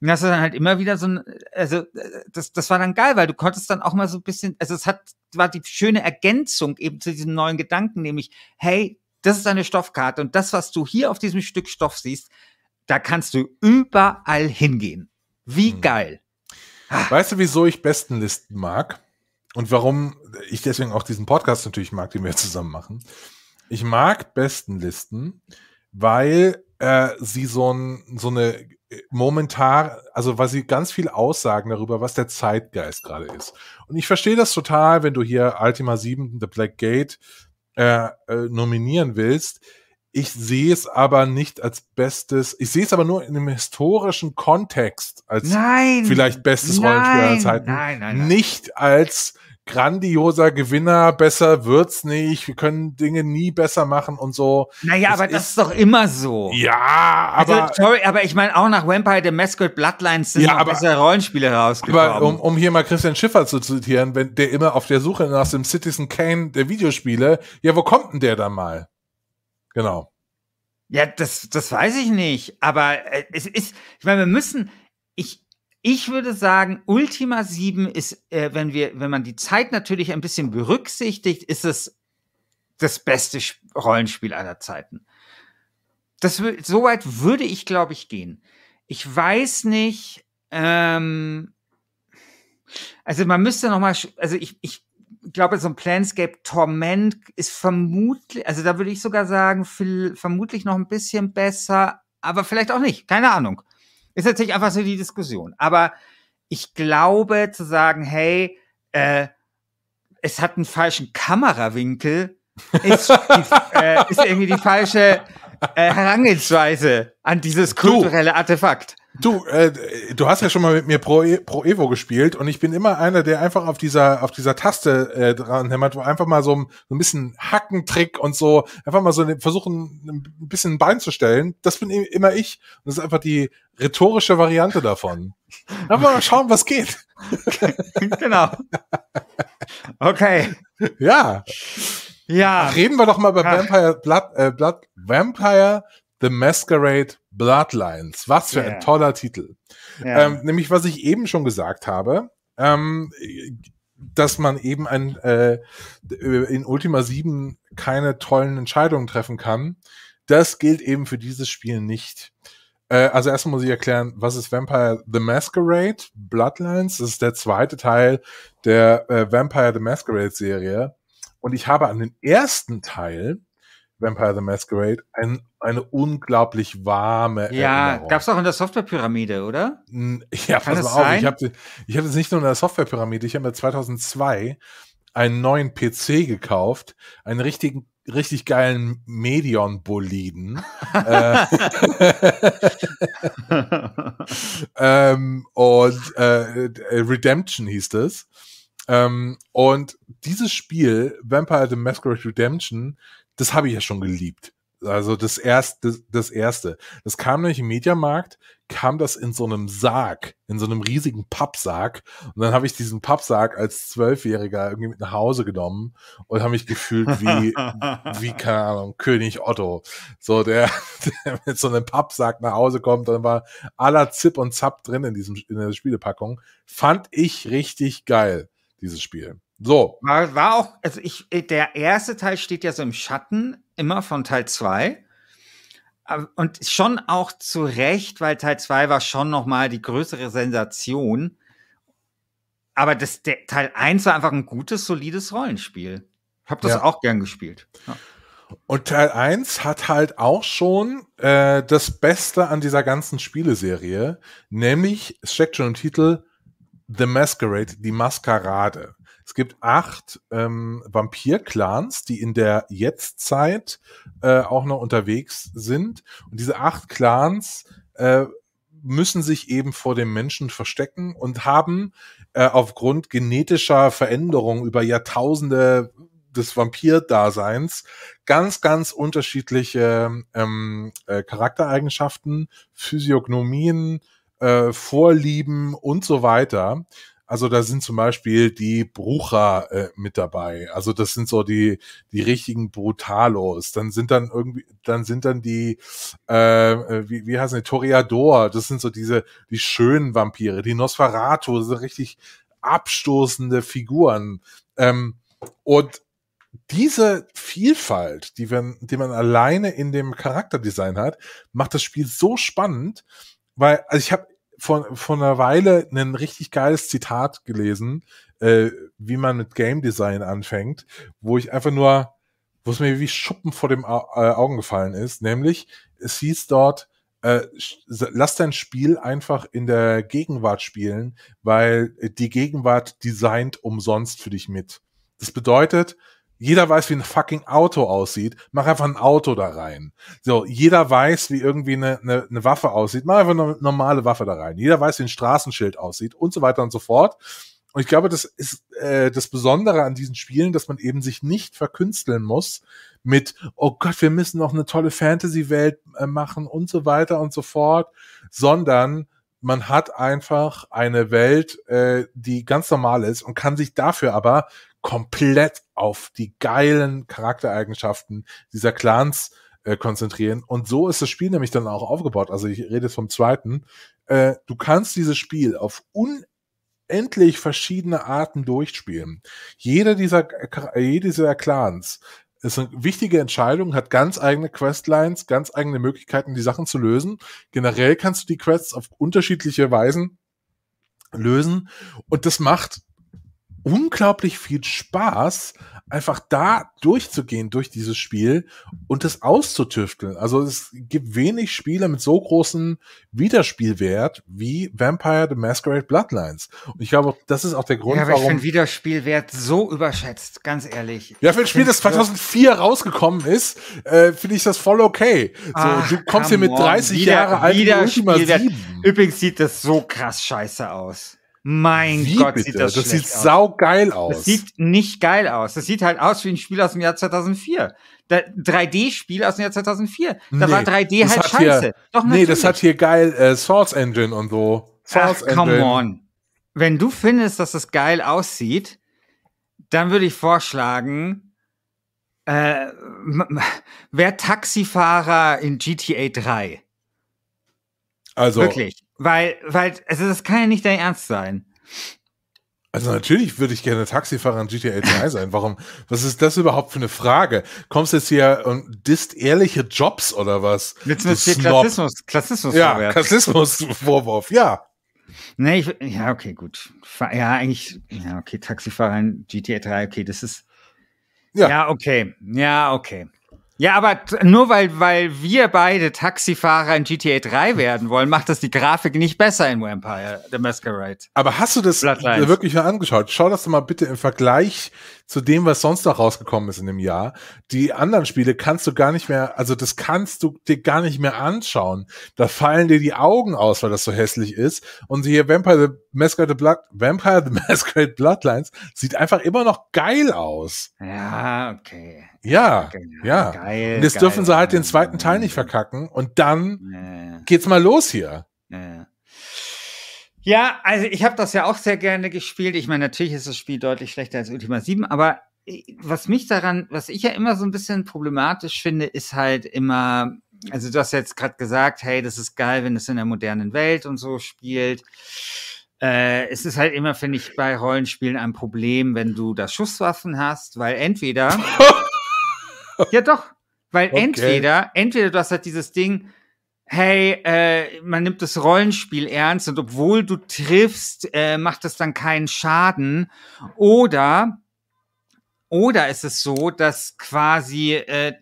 Und das war dann halt immer wieder so ein, also das, das war dann geil, weil du konntest dann auch mal so ein bisschen, also es hat, war die schöne Ergänzung eben zu diesem neuen Gedanken, nämlich, hey, das ist eine Stoffkarte und das, was du hier auf diesem Stück Stoff siehst, da kannst du überall hingehen. Wie hm. geil. Ah. Weißt du, wieso ich Bestenlisten mag? und warum ich deswegen auch diesen Podcast natürlich mag, den wir zusammen machen. Ich mag Bestenlisten, weil äh, sie so, ein, so eine äh, momentan, also weil sie ganz viel aussagen darüber, was der Zeitgeist gerade ist. Und ich verstehe das total, wenn du hier Ultima 7, The Black Gate äh, äh, nominieren willst. Ich sehe es aber nicht als bestes, ich sehe es aber nur in einem historischen Kontext als nein, vielleicht bestes Rollenspiel aller Zeiten. Nein, nein, nein. Nicht als grandioser Gewinner, besser wird's nicht, wir können Dinge nie besser machen und so. Naja, das aber ist, das ist doch immer so. Ja, also, aber. Also, sorry, aber ich meine, auch nach Vampire the Masquerade Bloodlines sind ja, aber, bessere Rollenspiele rausgekommen. Aber um, um hier mal Christian Schiffer zu zitieren, wenn der immer auf der Suche nach dem Citizen Kane der Videospiele, ja, wo kommt denn der dann mal? Genau. Ja, das, das weiß ich nicht, aber äh, es ist, ich meine, wir müssen, ich würde sagen, Ultima 7 ist, äh, wenn wir, wenn man die Zeit natürlich ein bisschen berücksichtigt, ist es das beste Rollenspiel aller Zeiten. Das so weit würde ich, glaube ich, gehen. Ich weiß nicht. Ähm, also man müsste noch mal, also ich, ich glaube, so ein Planscape Torment ist vermutlich, also da würde ich sogar sagen, viel, vermutlich noch ein bisschen besser, aber vielleicht auch nicht. Keine Ahnung. Ist natürlich einfach so die Diskussion. Aber ich glaube zu sagen, hey, äh, es hat einen falschen Kamerawinkel, ist, äh, ist irgendwie die falsche äh, Herangehensweise an dieses kulturelle Artefakt. Du, äh, du hast ja schon mal mit mir Pro, e-, Pro, Evo gespielt und ich bin immer einer, der einfach auf dieser auf dieser Taste äh, dran hämmert, wo einfach mal so ein, so ein bisschen Hackentrick und so einfach mal so ne, versuchen ein bisschen ein Bein zu stellen. Das bin immer ich und das ist einfach die rhetorische Variante davon. Aber mal schauen, was geht. genau. Okay. Ja. Ja. Reden wir doch mal über Vampire Blood, äh, Blood Vampire The Masquerade Bloodlines. Was für yeah. ein toller Titel. Yeah. Ähm, nämlich, was ich eben schon gesagt habe, ähm, dass man eben ein, äh, in Ultima 7 keine tollen Entscheidungen treffen kann. Das gilt eben für dieses Spiel nicht. Äh, also erstmal muss ich erklären, was ist Vampire the Masquerade Bloodlines? Das ist der zweite Teil der äh, Vampire the Masquerade Serie. Und ich habe an den ersten Teil Vampire the Masquerade einen eine unglaublich warme ja, Erinnerung. gab es auch in der Softwarepyramide, oder? Ja, Kann pass mal sein? auf, ich habe ich hab das nicht nur in der Softwarepyramide, ich habe mir 2002 einen neuen PC gekauft, einen richtigen richtig geilen Medion-Boliden. Äh, ähm, und äh, Redemption hieß es. Ähm, und dieses Spiel, Vampire the Masquerade Redemption, das habe ich ja schon geliebt. Also das erste, das erste. Das kam nämlich im Mediamarkt, kam das in so einem Sarg, in so einem riesigen Pappsarg. Und dann habe ich diesen Pappsarg als Zwölfjähriger irgendwie mit nach Hause genommen und habe mich gefühlt wie, wie, keine Ahnung, König Otto. So, der, der mit so einem Pappsarg nach Hause kommt, dann war aller Zip und Zap drin in diesem, in der Spielepackung. Fand ich richtig geil, dieses Spiel. So. War, war auch, also ich, der erste Teil steht ja so im Schatten immer von Teil 2. Äh, und schon auch zu Recht, weil Teil 2 war schon nochmal die größere Sensation. Aber das, der, Teil 1 war einfach ein gutes, solides Rollenspiel. Ich habe das ja. auch gern gespielt. Ja. Und Teil 1 hat halt auch schon äh, das Beste an dieser ganzen Spieleserie, nämlich, es steckt schon im Titel, The Masquerade, die Maskerade. Es gibt acht ähm, Vampir-Clans, die in der Jetztzeit äh, auch noch unterwegs sind. Und diese acht Clans äh, müssen sich eben vor dem Menschen verstecken und haben äh, aufgrund genetischer Veränderungen über Jahrtausende des Vampir-Daseins ganz, ganz unterschiedliche ähm, äh, Charaktereigenschaften, Physiognomien, äh, Vorlieben und so weiter, also da sind zum Beispiel die Brucher äh, mit dabei. Also das sind so die die richtigen Brutalos. Dann sind dann irgendwie, dann sind dann die äh, äh wie wie heißen die Toreador. Das sind so diese die schönen Vampire, die Nosferatu, so richtig abstoßende Figuren. Ähm, und diese Vielfalt, die, man die man alleine in dem Charakterdesign hat, macht das Spiel so spannend, weil also ich habe von, von einer Weile ein richtig geiles Zitat gelesen, äh, wie man mit Game Design anfängt, wo ich einfach nur, wo es mir wie Schuppen vor dem äh, Augen gefallen ist, nämlich es hieß dort, äh, lass dein Spiel einfach in der Gegenwart spielen, weil die Gegenwart designt umsonst für dich mit. Das bedeutet, jeder weiß, wie ein fucking Auto aussieht. Mach einfach ein Auto da rein. So, jeder weiß, wie irgendwie eine, eine, eine Waffe aussieht. Mach einfach eine normale Waffe da rein. Jeder weiß, wie ein Straßenschild aussieht und so weiter und so fort. Und ich glaube, das ist äh, das Besondere an diesen Spielen, dass man eben sich nicht verkünsteln muss mit, oh Gott, wir müssen noch eine tolle Fantasy-Welt äh, machen und so weiter und so fort, sondern man hat einfach eine Welt, äh, die ganz normal ist und kann sich dafür aber komplett auf die geilen Charaktereigenschaften dieser Clans äh, konzentrieren. Und so ist das Spiel nämlich dann auch aufgebaut. Also ich rede jetzt vom zweiten. Äh, du kannst dieses Spiel auf unendlich verschiedene Arten durchspielen. Jeder dieser, äh, jede dieser Clans ist eine wichtige Entscheidung, hat ganz eigene Questlines, ganz eigene Möglichkeiten, die Sachen zu lösen. Generell kannst du die Quests auf unterschiedliche Weisen lösen. Und das macht unglaublich viel Spaß, einfach da durchzugehen durch dieses Spiel und das auszutüfteln. Also es gibt wenig Spiele mit so großem Wiederspielwert wie Vampire the Masquerade Bloodlines. Und ich glaube, das ist auch der Grund, ja, aber warum. Ich finde Wiederspielwert so überschätzt, ganz ehrlich. Ja, für ein Spiel, das 2004 rausgekommen ist, äh, finde ich das voll okay. So, Ach, du kommst hier mit 30 Jahre alt Ultima 7. Übrigens sieht das so krass scheiße aus. Mein Wie Gott, bitte? sieht das, das sieht aus. saugeil aus. Das sieht nicht geil aus. Das sieht halt aus wie ein Spiel aus dem Jahr 2004. 3D-Spiel aus dem Jahr 2004. Da nee, war 3D halt scheiße. Hier, Doch, nee, das hat hier geil äh, Source Engine und so. Source Ach, come on. Wenn du findest, dass das geil aussieht, dann würde ich vorschlagen, äh, wer Taxifahrer in GTA 3? Also, Wirklich. Weil, weil, also das kann ja nicht dein Ernst sein. Also natürlich würde ich gerne Taxifahrer in GTA 3 sein. Warum? Was ist das überhaupt für eine Frage? Kommst du jetzt hier und disst ehrliche Jobs oder was? Willst du jetzt hier Klassismus, Klassismus Ja, Klassismusvorwurf, ja. Nee, ich, ja, okay, gut. Ja, eigentlich, ja, okay, Taxifahrer in GTA 3, okay, das ist. Ja, ja okay, ja, okay. Ja, aber nur weil, weil wir beide Taxifahrer in GTA 3 werden wollen, macht das die Grafik nicht besser in Vampire The Masquerade. Aber hast du das Bloodlines. wirklich mal angeschaut? Schau das doch mal bitte im Vergleich zu dem, was sonst noch rausgekommen ist in dem Jahr. Die anderen Spiele kannst du gar nicht mehr, also das kannst du dir gar nicht mehr anschauen. Da fallen dir die Augen aus, weil das so hässlich ist. Und hier Vampire the Masquerade, Blood, Vampire the Masquerade Bloodlines sieht einfach immer noch geil aus. Ja, okay. Ja, okay, genau. ja. Geil, und jetzt geil, dürfen sie halt den zweiten Teil nicht verkacken und dann nee. geht's mal los hier. Nee. Ja, also ich habe das ja auch sehr gerne gespielt. Ich meine, natürlich ist das Spiel deutlich schlechter als Ultima 7, aber äh, was mich daran, was ich ja immer so ein bisschen problematisch finde, ist halt immer, also du hast jetzt gerade gesagt, hey, das ist geil, wenn es in der modernen Welt und so spielt. Äh, es ist halt immer, finde ich, bei Rollenspielen ein Problem, wenn du da Schusswaffen hast, weil entweder. ja, doch. Weil okay. entweder, entweder du hast halt dieses Ding, hey, äh, man nimmt das Rollenspiel ernst und obwohl du triffst, äh, macht das dann keinen Schaden. Oder oder ist es so, dass quasi äh,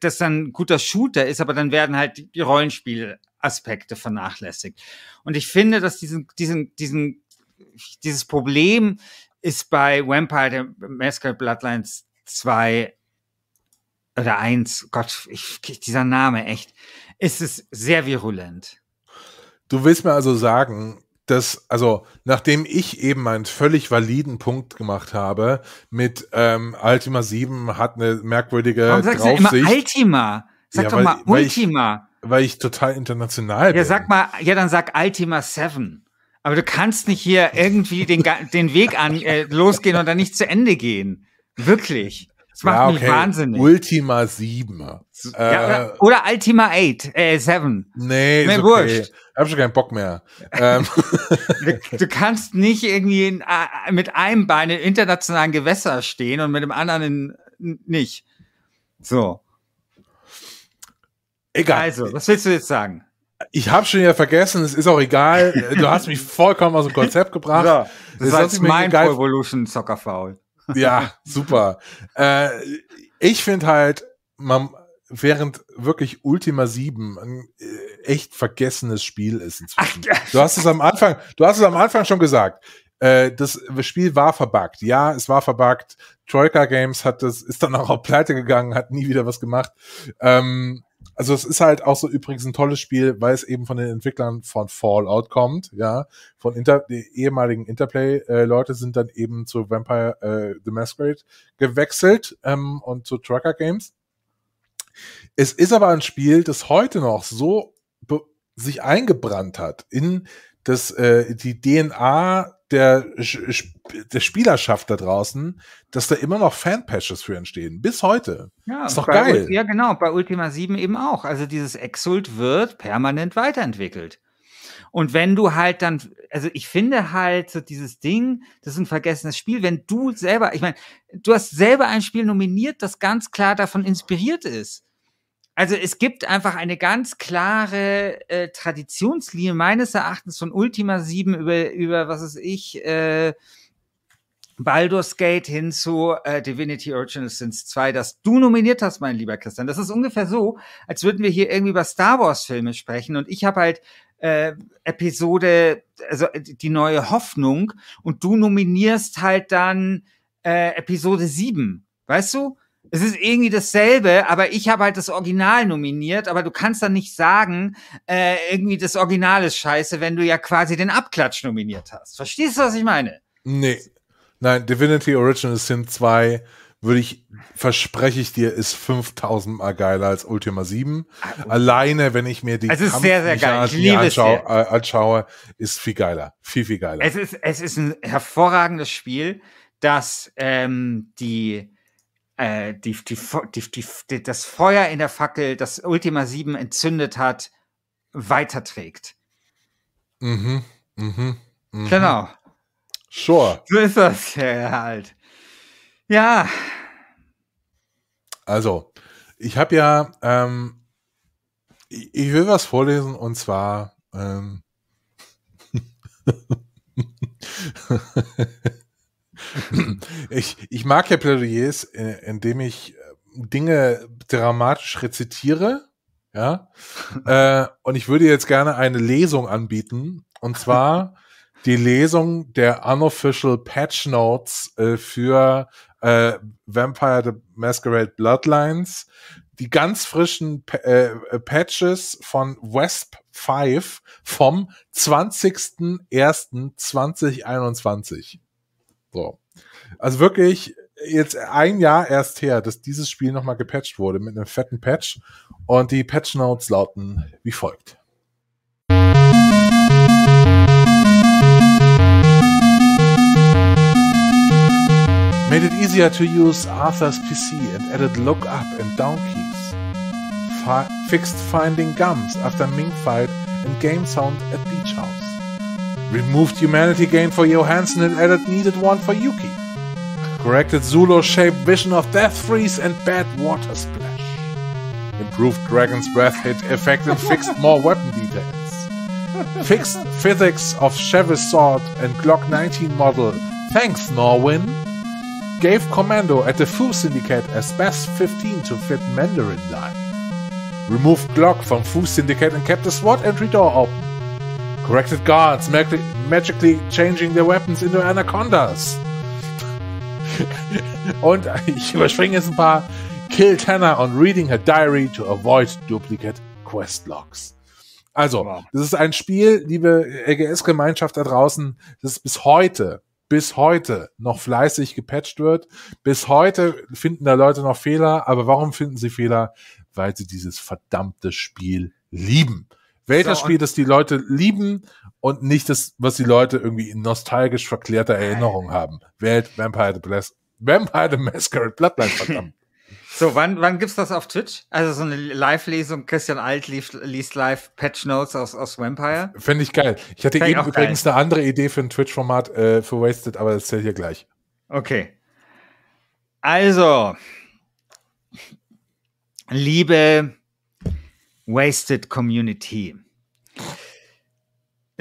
das dann ein guter Shooter ist, aber dann werden halt die Rollenspielaspekte vernachlässigt. Und ich finde, dass diesen, diesen, diesen, dieses Problem ist bei Vampire der Masquerade Bloodlines 2 oder 1, Gott, ich, dieser Name echt, ist es sehr virulent. Du willst mir also sagen, dass, also nachdem ich eben einen völlig validen Punkt gemacht habe mit ähm, Ultima 7 hat eine merkwürdige Warum sagst Draufsicht. Du immer Ultima? Sag ja, doch weil, mal Ultima. Weil ich, weil ich, total international bin. Ja, sag mal, ja, dann sag Ultima 7. Aber du kannst nicht hier irgendwie den, den Weg an, äh, losgehen und dann nicht zu Ende gehen. Wirklich. Das macht ja, okay. mich wahnsinnig. Ultima 7. Äh, oder Ultima 8, äh, 7. Nee, Mir ist okay. wurscht. Ich hab schon keinen Bock mehr. Ähm. du, du, kannst nicht irgendwie in, mit einem Bein in internationalen Gewässer stehen und mit dem anderen in, nicht. So. Egal. Also, was willst du jetzt sagen? Ich habe schon wieder vergessen, es ist auch egal. Du hast mich vollkommen aus dem Konzept gebracht. Ja, das, das ist mein Revolution Soccer Foul. Ja, super. äh, ich finde halt, man, während wirklich Ultima 7 ein äh, echt vergessenes Spiel ist inzwischen. Du hast es am Anfang, du hast es am Anfang schon gesagt. Äh, das Spiel war verbuggt. Ja, es war verbuggt. Troika Games hat das, ist dann auch auf pleite gegangen, hat nie wieder was gemacht. Ähm, also es ist halt auch so übrigens ein tolles Spiel, weil es eben von den Entwicklern von Fallout kommt, ja, von Inter die ehemaligen Interplay-Leute sind dann eben zu Vampire äh, the Masquerade gewechselt ähm, und zu Trucker Games. Es ist aber ein Spiel, das heute noch so sich eingebrannt hat in dass äh, die DNA der, der Spielerschaft da draußen, dass da immer noch Fanpatches für entstehen. Bis heute. Ja, ist doch geil. Ult ja, genau. Bei Ultima 7 eben auch. Also dieses Exult wird permanent weiterentwickelt. Und wenn du halt dann, also ich finde halt so dieses Ding, das ist ein vergessenes Spiel, wenn du selber, ich meine, du hast selber ein Spiel nominiert, das ganz klar davon inspiriert ist. Also es gibt einfach eine ganz klare äh, Traditionslinie meines Erachtens von Ultima 7 über, über was weiß ich, äh, Baldur's Gate hin zu äh, Divinity Original Sins 2, das du nominiert hast, mein lieber Christian. Das ist ungefähr so, als würden wir hier irgendwie über Star Wars Filme sprechen und ich habe halt äh, Episode, also die neue Hoffnung und du nominierst halt dann äh, Episode 7. Weißt du? es ist irgendwie dasselbe, aber ich habe halt das Original nominiert, aber du kannst dann nicht sagen, äh, irgendwie das Original ist scheiße, wenn du ja quasi den Abklatsch nominiert hast. Verstehst du, was ich meine? Nee. Nein, Divinity Original Sin 2 würde ich, verspreche ich dir, ist 5000 mal geiler als Ultima 7. Also, ah, Alleine, wenn ich mir die also Kampf sehr, sehr anschaue, äh, anschaue, ist viel geiler. Viel, viel geiler. Es ist, es ist ein hervorragendes Spiel, das ähm, die äh, die, die, die, die, das Feuer in der Fackel, das Ultima 7 entzündet hat, weiterträgt. Mhm, mhm, mhm. Genau. Sure. So ist das ja halt. Ja. Also, ich habe ja, ähm, ich will was vorlesen und zwar, ähm, ich, ich mag ja Plädoyers, äh, indem ich äh, Dinge dramatisch rezitiere. Ja. äh, und ich würde jetzt gerne eine Lesung anbieten. Und zwar die Lesung der Unofficial Patch Notes äh, für äh, Vampire the Masquerade Bloodlines. Die ganz frischen äh, Patches von Wesp 5 vom 20.01.2021. So. Also wirklich jetzt ein Jahr erst her, dass dieses Spiel nochmal gepatcht wurde mit einem fetten Patch. Und die Patch Notes lauten wie folgt. Made it easier to use Arthur's PC and added look up and down keys. Fi fixed finding gums after Ming fight and game sound at Beach House. Removed humanity gain for Johansson and added needed one for Yuki. Corrected zulu shaped vision of Death Freeze and Bad Water Splash. Improved Dragon's Breath hit effect and fixed more weapon details. Fixed physics of Chevis Sword and Glock 19 model. Thanks, Norwin. Gave Commando at the Foo Syndicate as Best 15 to fit Mandarin Line. Removed Glock from Foo Syndicate and kept the SWAT entry door open. Corrected guards mag magically changing their weapons into anacondas. und ich überspringe jetzt ein paar. Kill Tanner on reading her diary to avoid duplicate quest logs. Also, das ist ein Spiel, liebe RGS-Gemeinschaft da draußen, das bis heute, bis heute noch fleißig gepatcht wird. Bis heute finden da Leute noch Fehler, aber warum finden sie Fehler? Weil sie dieses verdammte Spiel lieben. Welches so, Spiel, das die Leute lieben, und nicht das, was die Leute irgendwie in nostalgisch verklärter Erinnerung haben. Welt Vampire the Bless Vampire the Masquerade Bloodline, verdammt. So, wann, wann gibt's das auf Twitch? Also so eine Live-Lesung, Christian Alt liest, liest live Patch Notes aus, aus Vampire. Fände ich geil. Ich hatte Fänd eben übrigens geil. eine andere Idee für ein Twitch-Format äh, für Wasted, aber das zählt hier gleich. Okay. Also, liebe Wasted Community.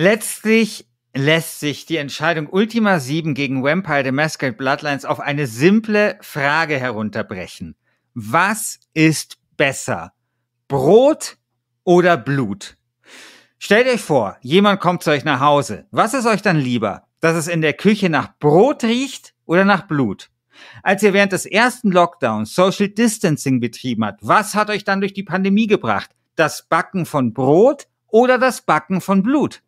Letztlich lässt sich die Entscheidung Ultima 7 gegen Vampire the Masquerade Bloodlines auf eine simple Frage herunterbrechen. Was ist besser? Brot oder Blut? Stellt euch vor, jemand kommt zu euch nach Hause. Was ist euch dann lieber? Dass es in der Küche nach Brot riecht oder nach Blut? Als ihr während des ersten Lockdowns Social Distancing betrieben habt, was hat euch dann durch die Pandemie gebracht? Das Backen von Brot oder das Backen von Blut?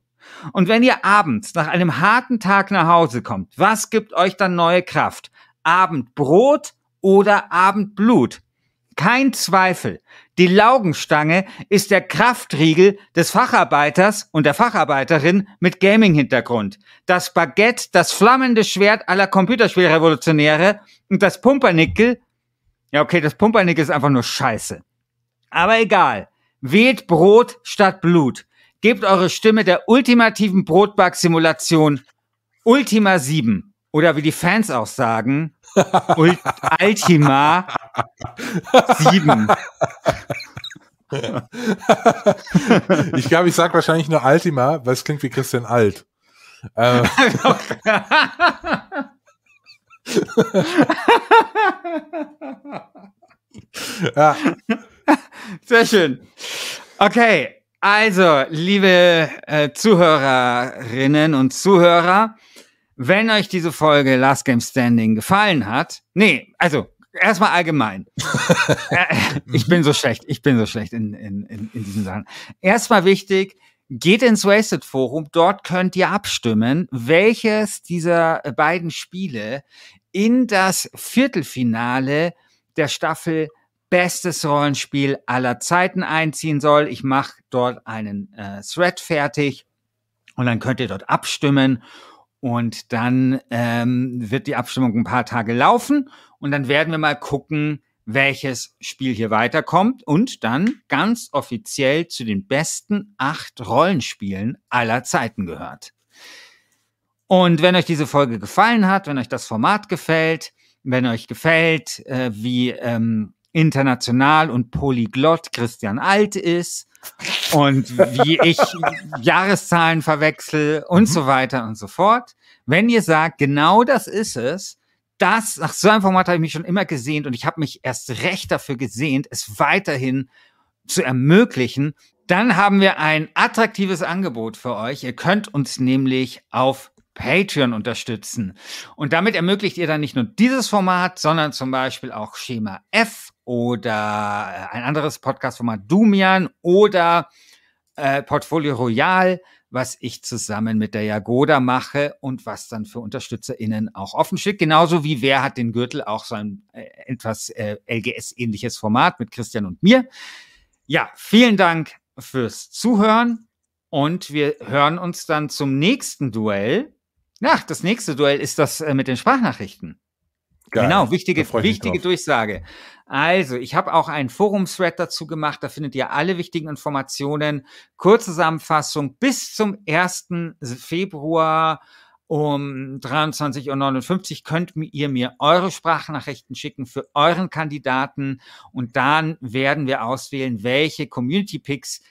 Und wenn ihr abends nach einem harten Tag nach Hause kommt, was gibt euch dann neue Kraft? Abendbrot oder Abendblut? Kein Zweifel, die Laugenstange ist der Kraftriegel des Facharbeiters und der Facharbeiterin mit Gaming-Hintergrund. Das Baguette, das flammende Schwert aller Computerspielrevolutionäre und das Pumpernickel. Ja, okay, das Pumpernickel ist einfach nur scheiße. Aber egal. Wählt Brot statt Blut. Gebt eure Stimme der ultimativen Brotback-Simulation Ultima 7 oder wie die Fans auch sagen, Ult Ultima 7. ich glaube, ich sage wahrscheinlich nur Ultima, weil es klingt wie Christian Alt. Ähm. ja. Sehr schön. Okay, also, liebe äh, Zuhörerinnen und Zuhörer, wenn euch diese Folge Last Game Standing gefallen hat, nee, also erstmal allgemein. Äh, ich bin so schlecht, ich bin so schlecht in, in, in, in diesen Sachen. Erstmal wichtig, geht ins Wasted Forum, dort könnt ihr abstimmen, welches dieser beiden Spiele in das Viertelfinale der Staffel bestes Rollenspiel aller Zeiten einziehen soll. Ich mache dort einen äh, Thread fertig und dann könnt ihr dort abstimmen und dann ähm, wird die Abstimmung ein paar Tage laufen und dann werden wir mal gucken, welches Spiel hier weiterkommt und dann ganz offiziell zu den besten acht Rollenspielen aller Zeiten gehört. Und wenn euch diese Folge gefallen hat, wenn euch das Format gefällt, wenn euch gefällt, äh, wie ähm, international und polyglott Christian Alt ist und wie ich Jahreszahlen verwechsel und mhm. so weiter und so fort. Wenn ihr sagt, genau das ist es, das, nach so einem Format habe ich mich schon immer gesehnt und ich habe mich erst recht dafür gesehnt, es weiterhin zu ermöglichen. Dann haben wir ein attraktives Angebot für euch. Ihr könnt uns nämlich auf Patreon unterstützen. Und damit ermöglicht ihr dann nicht nur dieses Format, sondern zum Beispiel auch Schema F oder äh, ein anderes Podcast-Format Dumian oder äh, Portfolio Royal, was ich zusammen mit der Jagoda mache und was dann für UnterstützerInnen auch offen steht. Genauso wie Wer hat den Gürtel, auch so ein äh, etwas äh, LGS-ähnliches Format mit Christian und mir. Ja, vielen Dank fürs Zuhören und wir hören uns dann zum nächsten Duell. Nach, das nächste Duell ist das äh, mit den Sprachnachrichten. Geil. Genau, wichtige, wichtige Durchsage. Also, ich habe auch einen Forum-Thread dazu gemacht. Da findet ihr alle wichtigen Informationen. Kurze Zusammenfassung. Bis zum 1. Februar um 23.59 Uhr könnt ihr mir eure Sprachnachrichten schicken für euren Kandidaten. Und dann werden wir auswählen, welche Community Picks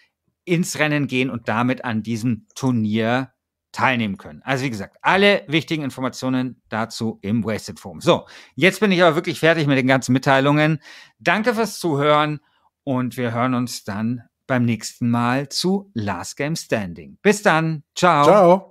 ins Rennen gehen und damit an diesem Turnier teilnehmen können. Also wie gesagt, alle wichtigen Informationen dazu im Wasted Forum. So, jetzt bin ich aber wirklich fertig mit den ganzen Mitteilungen. Danke fürs Zuhören und wir hören uns dann beim nächsten Mal zu Last Game Standing. Bis dann, ciao. Ciao.